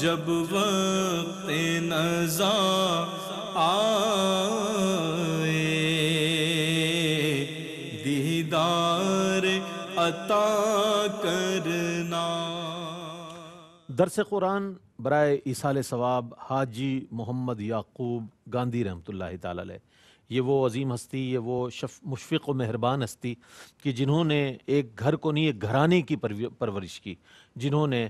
جب وقت نزا آئے دیدار عطا کرنا درس قرآن برائے ایسال ثواب حاجی محمد یعقوب گاندھی رحمت اللہ تعالی یہ وہ عظیم ہستی یہ وہ شف مشفق و مہربان ہستی کہ جنہوں نے ایک گھر کو نہیں ایک گھرانے کی پرورش کی جنہوں نے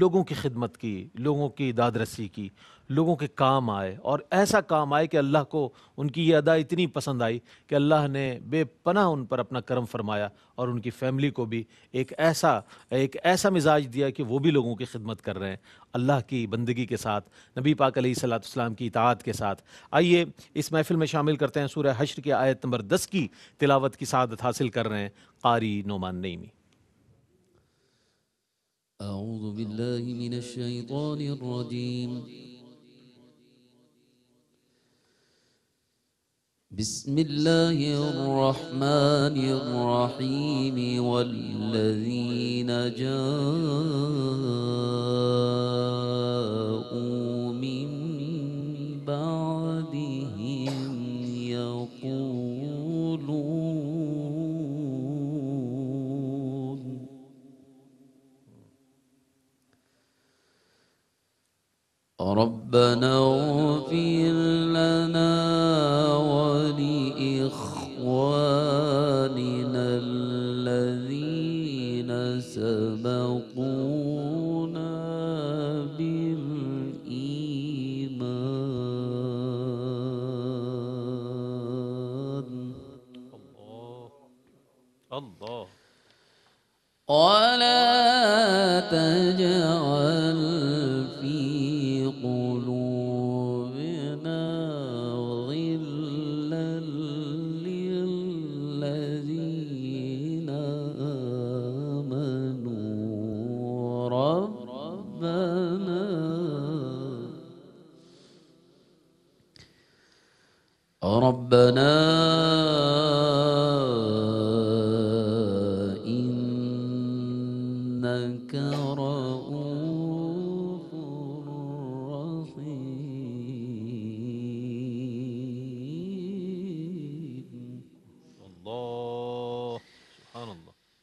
لوگوں کی خدمت کی لوگوں کی داد رسی کی لوگوں کے کام آئے اور ایسا کام آئے کہ اللہ کو ان کی یہ ادا اتنی پسند آئی کہ اللہ نے بے پناہ ان پر اپنا کرم فرمایا اور ان کی فیملی کو بھی ایک ایسا ایک ایسا مزاج دیا کہ وہ بھی لوگوں کی خدمت کر رہے ہیں اللہ کی بندگی کے ساتھ نبی پاک علیہ صلاۃ السلام کی اطاعت کے ساتھ آئیے اس محفل میں شامل کرتے ہیں سورہ حشر کی آیت نمبر دس کی تلاوت کی سعادت حاصل کر رہے ہیں قاری نعمان الرجیم بسم الله الرحمن الرحيم والذين جاءوا من بعدهم يقولون ربنا اغفر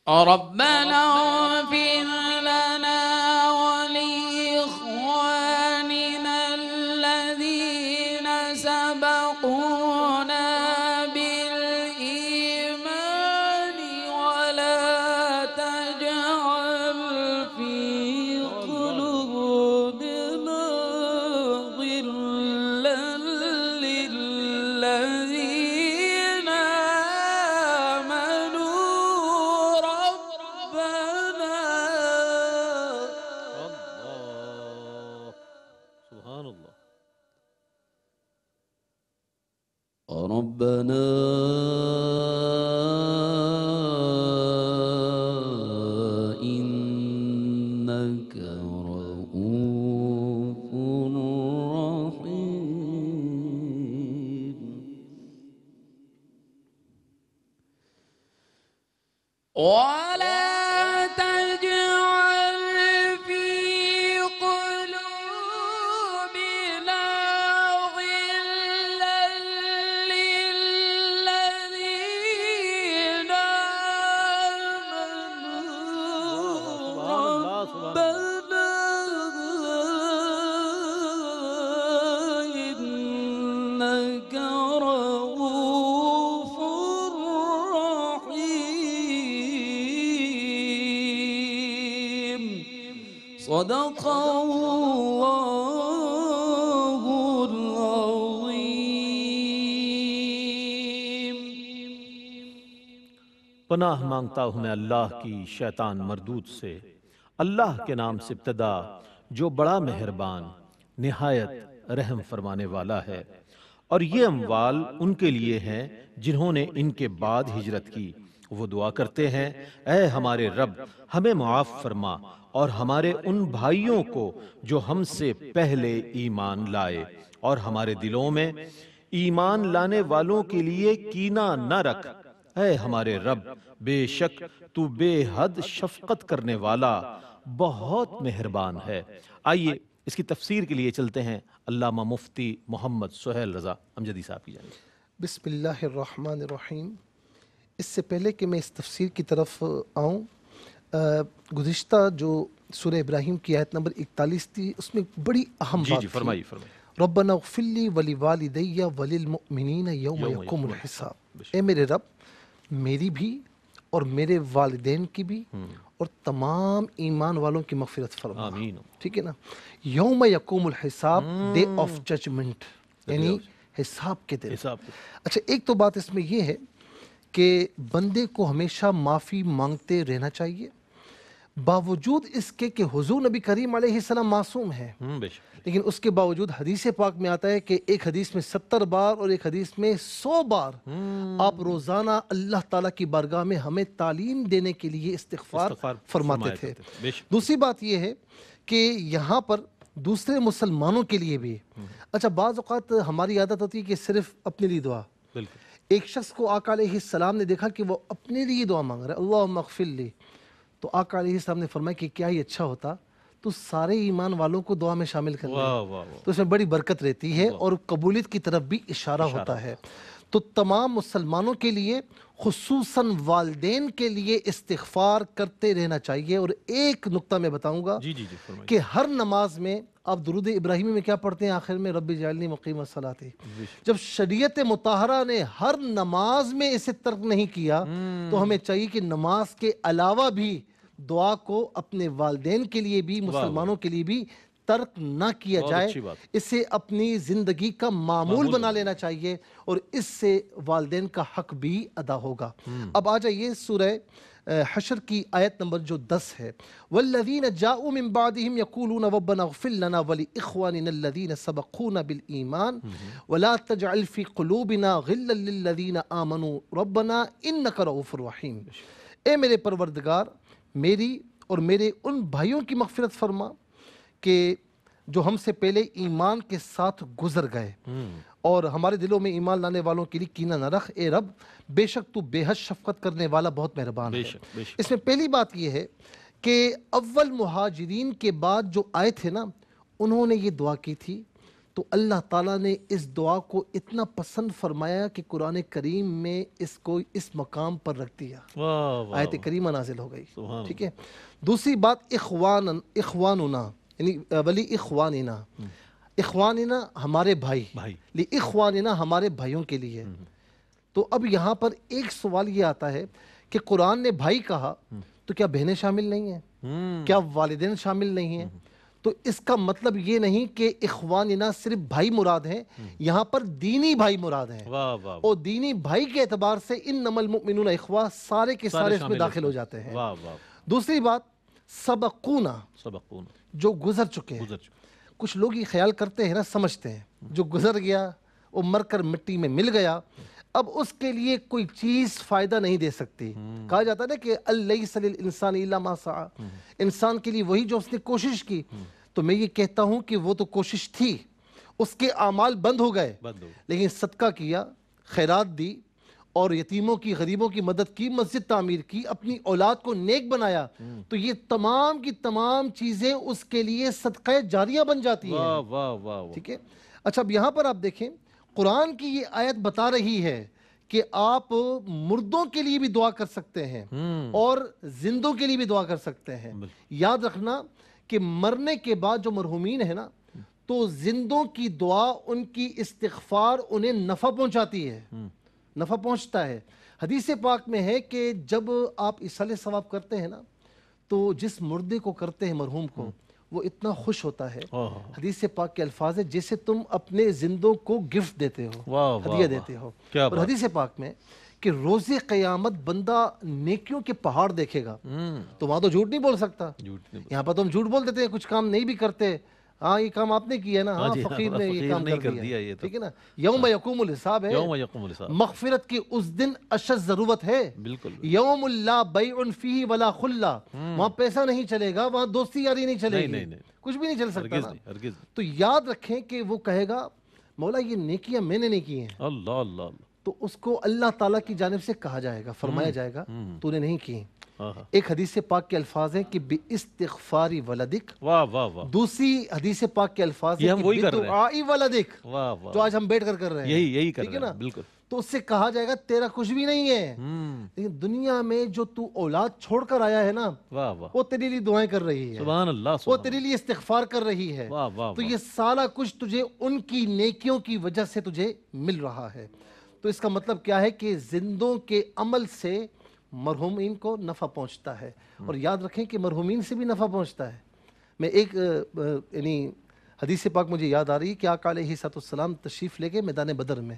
ربنا في ولا تجعل في قلوبنا غلا للذين آمنوا ربنا إنك رؤوف پناہ مانگتا ہوں میں اللہ کی شیطان مردود سے اللہ کے نام سے ابتدا جو بڑا مہربان نہایت رحم فرمانے والا ہے اور یہ اموال ان کے لیے ہیں جنہوں نے ان کے بعد ہجرت کی وہ دعا کرتے ہیں اے ہمارے رب ہمیں معاف فرما اور ہمارے ان بھائیوں کو جو ہم سے پہلے ایمان لائے اور ہمارے دلوں میں ایمان لانے والوں کے لیے کینا نہ رکھ اے ہمارے رب بے شک تو بے حد شفقت کرنے والا بہت مہربان ہے آئیے اس کی تفسیر کے لیے چلتے ہیں علامہ مفتی محمد سہیل رضا امجدی صاحب کی جانب بسم اللہ الرحمن الرحیم اس سے پہلے کہ میں اس تفسیر کی طرف آؤں گزشتہ جو سورہ ابراہیم کی آیت نمبر اکتالیس تھی اس میں بڑی اہم جی، بات جی، فرمائی ربنا فلی ولی والدیا بھی اور میرے والدین کی بھی اور تمام ایمان والوں کی مغفرت فرما ٹھیک ہے نا یوم یقوم الحساب دے آف ججمنٹ یعنی حساب کے دن حساب اچھا ایک تو بات اس میں یہ ہے کہ بندے کو ہمیشہ معافی مانگتے رہنا چاہیے باوجود اس کے کہ حضور نبی کریم علیہ السلام معصوم ہے لیکن اس کے باوجود حدیث پاک میں آتا ہے کہ ایک حدیث میں ستر بار اور ایک حدیث میں سو بار آپ روزانہ اللہ تعالیٰ کی برگاہ میں ہمیں تعلیم دینے کے لیے استغفار فرماتے تھے دوسری بات یہ ہے کہ یہاں پر دوسرے مسلمانوں کے لیے بھی اچھا بعض اوقات ہماری عادت ہوتی ہے کہ صرف اپنے لیے دعا ایک شخص کو آقا علیہ السلام نے دیکھا کہ وہ اپنے لیے دعا مانگ رہا ہے اللہ مغفر لی تو آقا علیہ السلام نے فرمایا کہ کیا یہ اچھا ہوتا تو سارے ایمان والوں کو دعا میں شامل کرنا تو اس میں بڑی برکت رہتی ہے اور قبولیت کی طرف بھی اشارہ ہوتا ہے تو تمام مسلمانوں کے لیے خصوصاً والدین کے لیے استغفار کرتے رہنا چاہیے اور ایک نقطہ میں بتاؤں گا جی، جی، جی، کہ ہر نماز میں آپ درود ابراہیمی میں کیا پڑھتے ہیں آخر میں رب جعلنی مقیم صلاح تھی جب شریعت متحرہ نے ہر نماز میں اسے ترک نہیں کیا تو ہمیں چاہیے کہ نماز کے علاوہ بھی دعا کو اپنے والدین کے لیے بھی مسلمانوں کے لیے بھی ترک نہ کیا جائے اسے اپنی زندگی کا معمول بنا لینا چاہیے اور اس سے والدین کا حق بھی ادا ہوگا اب آ جائیے سورہ حشر کی آیت نمبر جو دس ہے والذین جاؤوا من بعدهم یقولون ربنا اغفر لنا ولاخواننا الذین سبقونا بالایمان ولا تجعل في قلوبنا غلا للذین آمنوا ربنا انک رؤوف رحیم اے میرے پروردگار میری اور میرے ان بھائیوں کی مغفرت فرما کہ جو ہم سے پہلے ایمان کے ساتھ گزر گئے اور ہمارے دلوں میں ایمان لانے والوں کے لیے کینا نہ رکھ اے رب بے شک تو بے حد شفقت کرنے والا بہت مہربان ہے اس میں پہلی بات یہ ہے کہ اول مہاجرین کے بعد جو آئے تھے نا انہوں نے یہ دعا کی تھی تو اللہ تعالیٰ نے اس دعا کو اتنا پسند فرمایا کہ قرآن کریم میں اس کو اس مقام پر رکھ دیا آیت کریمہ نازل ہو گئی ٹھیک ہے دوسری بات اخوان اخوانا یعنی ولی اخواننا اخواننا ہمارے بھائی لی اخواننا ہمارے بھائیوں کے لیے تو اب یہاں پر ایک سوال یہ آتا ہے کہ قرآن نے بھائی کہا تو کیا بہنیں شامل نہیں ہیں کیا والدین شامل نہیں ہیں تو اس کا مطلب یہ نہیں کہ اخواننا صرف بھائی مراد ہیں یہاں پر دینی بھائی مراد ہیں اور دینی بھائی کے اعتبار سے ان نمل المؤمنون اخوا سارے کے سارے اس میں داخل ہو جاتے ہیں دوسری بات سبقونا سبقونا جو گزر چکے کچھ لوگ یہ خیال کرتے ہیں نا سمجھتے ہیں جو گزر گیا وہ مر کر مٹی میں مل گیا اب اس کے لیے کوئی چیز فائدہ نہیں دے سکتی کہا جاتا نا کہ اللہ ما سعا انسان کے لیے وہی جو اس نے کوشش کی تو میں یہ کہتا ہوں کہ وہ تو کوشش تھی اس کے اعمال بند ہو گئے لیکن صدقہ کیا خیرات دی اور یتیموں کی غریبوں کی مدد کی مسجد تعمیر کی اپنی اولاد کو نیک بنایا تو یہ تمام کی تمام چیزیں اس کے لیے صدقہ جاریہ بن جاتی ہے اچھا اب یہاں پر آپ دیکھیں قرآن کی یہ آیت بتا رہی ہے کہ آپ مردوں کے لیے بھی دعا کر سکتے ہیں اور زندوں کے لیے بھی دعا کر سکتے ہیں یاد رکھنا کہ مرنے کے بعد جو مرحومین ہیں نا تو زندوں کی دعا ان کی استغفار انہیں نفع پہنچاتی ہے نفع پہنچتا ہے حدیث پاک میں ہے کہ جب آپ ثواب کرتے ہیں نا تو جس مردے کو کرتے ہیں مرحوم کو وہ اتنا خوش ہوتا ہے حدیث پاک کے الفاظ ہے جیسے تم اپنے زندوں کو گفٹ دیتے ہو دیتے ہو اور حدیث پاک میں کہ روز قیامت بندہ نیکیوں کے پہاڑ دیکھے گا تو وہاں تو جھوٹ نہیں بول سکتا یہاں پر تو ہم جھوٹ بول دیتے ہیں کچھ کام نہیں بھی کرتے ہاں یہ کام آپ نے کیا نا ہاں, ہاں،, جی، ہاں فقیر نے یہ کام کر ٹھیک ہے نا یوم یقوم الحساب ہے مغفرت کی اس دن اشد ضرورت ہے بالکل یوم اللہ بیع فیہ ولا خلا وہاں پیسہ نہیں چلے گا وہاں دوستی یاری نہیں چلے گی کچھ بھی نہیں چل ہرگز تو یاد رکھیں کہ وہ کہے گا مولا یہ نیکیاں میں نے نہیں کی ہیں اللہ اللہ اللہ تو اس کو اللہ تعالیٰ کی جانب سے کہا جائے گا فرمایا جائے گا تو نے نہیں کی ایک حدیث پاک کے الفاظ ہیں کہ بی استغفاری ولدک دوسری حدیث پاک کے الفاظ ہیں کہ بی دعائی ولدک جو آج ہم بیٹھ کر کر رہے ہیں یہی کر رہے ہیں بلکل تو اس سے کہا جائے گا تیرا کچھ بھی نہیں ہے لیکن دنیا میں جو تو اولاد چھوڑ کر آیا ہے نا وہ تیرے لیے دعائیں کر رہی ہے وہ تیرے لیے استغفار کر رہی ہے تو یہ سالہ کچھ تجھے ان کی نیکیوں کی وجہ سے تجھے مل رہا ہے تو اس کا مطلب کیا ہے کہ زندوں کے عمل سے مرحومین کو نفع پہنچتا ہے اور یاد رکھیں کہ مرحومین سے بھی نفع پہنچتا ہے میں ایک یعنی حدیث پاک مجھے یاد آ رہی ہے کہ آقا علیہ السلام تشریف لے گئے میدان بدر میں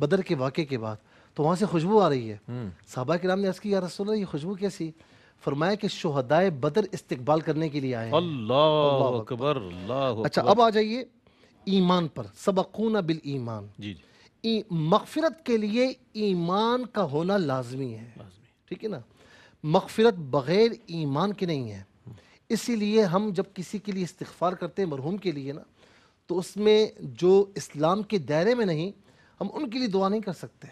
بدر کے واقعے کے بعد تو وہاں سے خوشبو آ رہی ہے صحابہ کرام نے عرض کی یا رسول اللہ یہ خوشبو کیسی فرمایا کہ شہدائے بدر استقبال کرنے کے لیے آئے اللہ اکبر اچھا اب آ جائیے ایمان پر بالایمان جی جی مغفرت کے لیے ایمان کا ہونا لازمی ہے ٹھیک ہے نا مغفرت بغیر ایمان کے نہیں ہے اسی لیے ہم جب کسی کے لیے استغفار کرتے ہیں مرحوم کے لیے نا تو اس میں جو اسلام کے دائرے میں نہیں ہم ان کے لیے دعا نہیں کر سکتے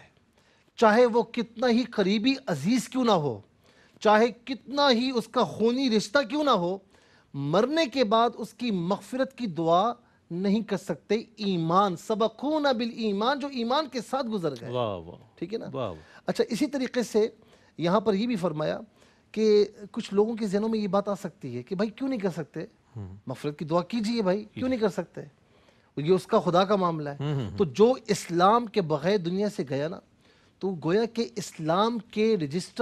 چاہے وہ کتنا ہی قریبی عزیز کیوں نہ ہو چاہے کتنا ہی اس کا خونی رشتہ کیوں نہ ہو مرنے کے بعد اس کی مغفرت کی دعا نہیں کر سکتے ایمان سبقونا بالایمان جو ایمان کے ساتھ گزر گئے نا اچھا اسی طریقے سے یہاں پر یہ بھی فرمایا کہ کچھ لوگوں کے ذہنوں میں یہ بات آ سکتی ہے کہ بھائی کیوں نہیں کر سکتے مفرت کی دعا کیجئے بھائی کیوں نہیں کر سکتے یہ اس کا خدا کا معاملہ ہے تو جو اسلام کے بغیر دنیا سے گیا نا تو گویا کہ اسلام کے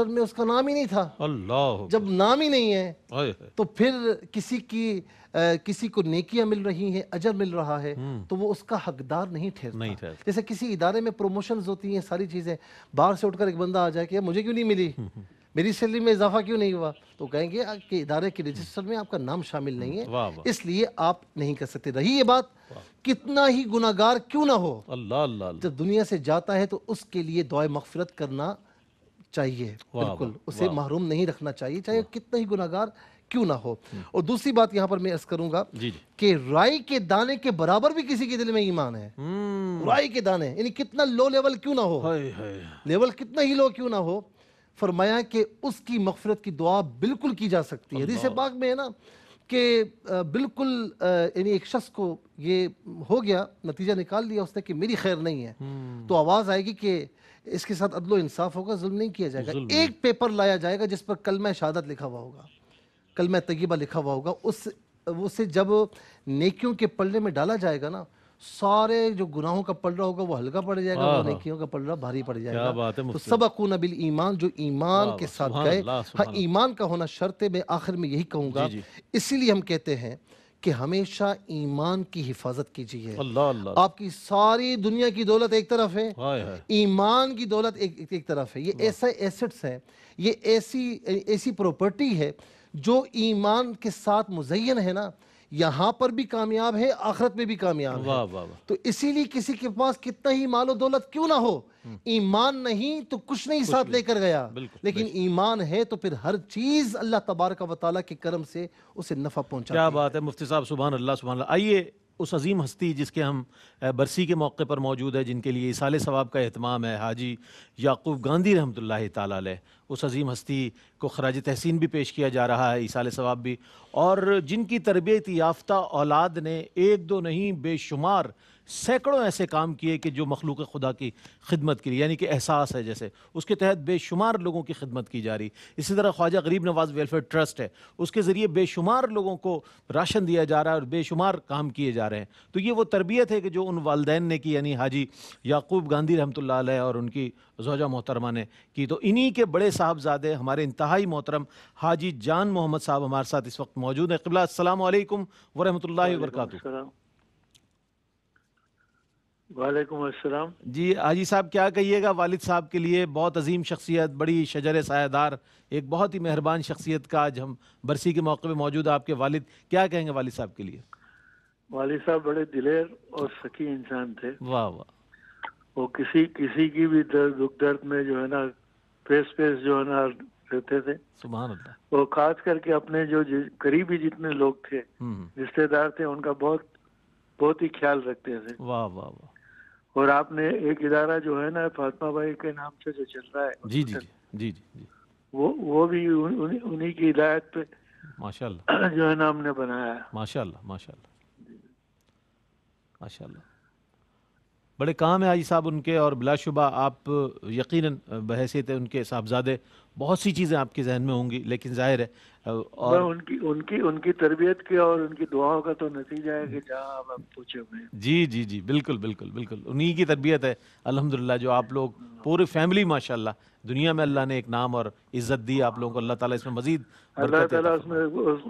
میں اس کا نام نام ہی ہی نہیں نہیں تھا اللہ جب ہے تو پھر کسی کی کسی کو نیکیاں مل رہی ہیں اجر مل رہا ہے تو وہ اس کا حقدار نہیں ٹھہرتا جیسے کسی ادارے میں پروموشنز ہوتی ہیں ساری چیزیں باہر سے اٹھ کر ایک بندہ آ جائے کہ مجھے کیوں نہیں ملی میری سیلری میں اضافہ کیوں نہیں ہوا تو کہیں گے کہ ادارے کے رجسٹر میں آپ کا نام شامل نہیں ہے اس لیے آپ نہیں کر سکتے رہی یہ بات کتنا ہی گناہگار کیوں نہ ہو اللہ جب دنیا سے جاتا ہے تو اس کے لیے دعائے مغفرت کرنا چاہیے بالکل اسے محروم نہیں رکھنا چاہیے چاہیے کتنا ہی گناہگار کیوں نہ ہو اور دوسری بات یہاں پر میں کروں گا جی، جی۔ کہ رائی کے دانے کے برابر بھی کسی کے دل میں ایمان ہے رائی کے دانے یعنی کتنا لو لیول کیوں نہ ہو لیول کتنا ہی لو کیوں نہ ہو فرمایا کہ اس کی مغفرت کی دعا بالکل کی جا سکتی ہے حدیث پاک میں ہے نا کہ بالکل یعنی ایک شخص کو یہ ہو گیا نتیجہ نکال لیا اس نے کہ میری خیر نہیں ہے تو آواز آئے گی کہ اس کے ساتھ عدل و انصاف ہوگا ظلم نہیں کیا جائے گا ایک پیپر لایا جائے گا جس پر کلمہ شہادت لکھا ہوا ہوگا کلمہ طیبہ لکھا ہوا ہوگا اس اسے جب نیکیوں کے پلنے میں ڈالا جائے گا نا سارے جو گناہوں کا پلڑا ہوگا وہ ہلکا پڑ جائے گا وہ ہاں، ہاں۔ نیکیوں کا پلڑا بھاری پڑ جائے گا تو سبق نبل ایمان جو ایمان کے ساتھ گئے ہاں ایمان کا ہونا شرط میں آخر میں یہی کہوں گا جی، جی۔ اسی لیے ہم کہتے ہیں کہ ہمیشہ ایمان کی حفاظت کیجئے آپ کی ساری دنیا کی دولت ایک طرف ہے ایمان کی دولت ایک طرف ہے یہ ایسا ایسٹس ہیں یہ ایسی پروپرٹی ہے جو ایمان کے ساتھ مزین ہے نا یہاں پر بھی کامیاب ہے آخرت میں بھی کامیاب ہے تو اسی لیے کسی کے پاس کتنا ہی مال و دولت کیوں نہ ہو ایمان نہیں تو کچھ نہیں ساتھ لے کر گیا لیکن ایمان ہے تو پھر ہر چیز اللہ تبارک و تعالیٰ کے کرم سے اسے نفع پہنچا کیا بات ہے مفتی صاحب سبحان اللہ سبحان اللہ آئیے اس عظیم ہستی جس کے ہم برسی کے موقع پر موجود ہیں جن کے لیے اصال ثواب کا اہتمام ہے حاجی یعقوب گاندھی رحمۃ اللہ تعالیٰ علیہ اس عظیم ہستی کو خراج تحسین بھی پیش کیا جا رہا ہے اصال ثواب بھی اور جن کی تربیت یافتہ اولاد نے ایک دو نہیں بے شمار سینکڑوں ایسے کام کیے کہ جو مخلوق خدا کی خدمت کے لیے یعنی کہ احساس ہے جیسے اس کے تحت بے شمار لوگوں کی خدمت کی جا رہی اسی طرح خواجہ غریب نواز ویلفیئر ٹرسٹ ہے اس کے ذریعے بے شمار لوگوں کو راشن دیا جا رہا ہے اور بے شمار کام کیے جا رہے ہیں تو یہ وہ تربیت ہے کہ جو ان والدین نے کی یعنی حاجی یعقوب گاندھی رحمۃ اللہ علیہ اور ان کی زوجہ محترمہ نے کی تو انہی کے بڑے صاحبزادے ہمارے انتہائی محترم حاجی جان محمد صاحب ہمارے ساتھ اس وقت موجود ہیں قبلہ السلام علیکم ورحمۃ اللہ وبرکاتہ وعلیکم السلام جی حاجی صاحب کیا کہیے گا والد صاحب کے لیے بہت عظیم شخصیت بڑی شجر سایہ دار ایک بہت ہی مہربان شخصیت کا آج ہم برسی کے موقع پہ موجود آپ کے والد کیا کہیں گے والد صاحب کے لیے والد صاحب بڑے دلیر اور سکی انسان تھے واہ واہ وہ کسی کسی کی بھی درد دکھ درد میں جو ہے نا پیس پیس جو ہے نا رہتے تھے سبحان اللہ وہ خاص کر کے اپنے جو جی، قریبی جتنے لوگ تھے رشتے دار تھے ان کا بہت بہت ہی خیال رکھتے تھے واہ واہ واہ اور آپ نے ایک ادارہ جو ہے نا فاطمہ بھائی کے نام سے جو چل رہا ہے جی جی مطلب جی،, جی جی وہ بھی انہی کی ہدایت پہ ماشاء اللہ جو ہے نا ہم نے بنایا ماشاء اللہ ماشاء اللہ ماشاء اللہ بڑے کام ہے آئی صاحب ان کے اور بلا شبہ آپ یقیناً بحیثیت ہے ان کے صاحبزادے بہت سی چیزیں آپ کے ذہن میں ہوں گی لیکن ظاہر ہے ان کی تربیت کے اور ان کی دعاؤں کا تو نتیجہ ہے کہ جہاں جی جی جی بالکل بالکل بالکل انہی کی تربیت ہے الحمد جو آپ لوگ پورے فیملی ماشاء اللہ دنیا میں اللہ نے ایک نام اور عزت دی آپ لوگوں کو اللہ تعالیٰ اس میں مزید اللہ تعالیٰ اس میں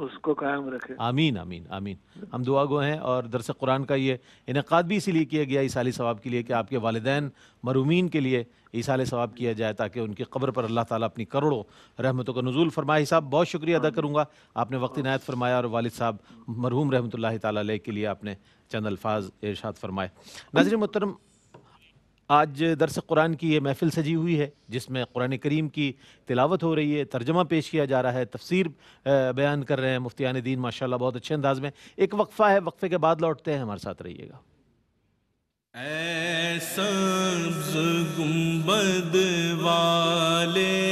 اس کو قائم رکھے آمین آمین آمین ہم دعا گو ہیں اور درس قرآن کا یہ انعقاد بھی اسی لیے کیا گیا اس سالی ثواب کے لیے کہ آپ کے والدین مرومین کے لیے ایسا ثواب کیا جائے تاکہ ان کی قبر پر اللہ تعالیٰ اپنی کروڑوں رحمتوں کا نزول فرمائے صاحب بہت شکریہ ادا کروں گا آپ نے وقت نایت فرمایا اور والد صاحب مرحوم رحمۃ اللہ تعالیٰ علیہ کے لیے آپ نے چند الفاظ ارشاد فرمائے ناظرین محترم آج درس قرآن کی یہ محفل سجی ہوئی ہے جس میں قرآن کریم کی تلاوت ہو رہی ہے ترجمہ پیش کیا جا رہا ہے تفسیر بیان کر رہے ہیں مفتیان دین ماشاءاللہ بہت اچھے انداز میں ایک وقفہ ہے وقفے کے بعد لوٹتے ہیں ہمارے ساتھ رہیے گا سبز گنبد والے